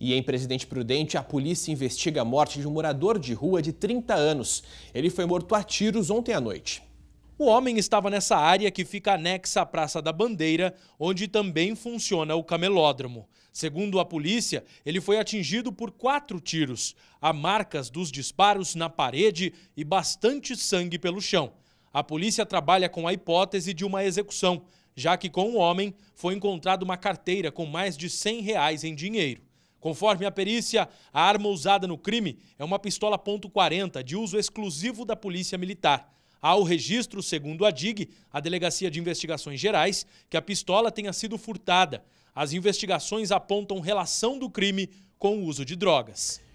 E em Presidente Prudente, a polícia investiga a morte de um morador de rua de 30 anos. Ele foi morto a tiros ontem à noite. O homem estava nessa área que fica anexa à Praça da Bandeira, onde também funciona o camelódromo. Segundo a polícia, ele foi atingido por quatro tiros. Há marcas dos disparos na parede e bastante sangue pelo chão. A polícia trabalha com a hipótese de uma execução, já que com o homem foi encontrada uma carteira com mais de 100 reais em dinheiro. Conforme a perícia, a arma usada no crime é uma pistola .40 de uso exclusivo da Polícia Militar. Há o registro, segundo a DIG, a Delegacia de Investigações Gerais, que a pistola tenha sido furtada. As investigações apontam relação do crime com o uso de drogas.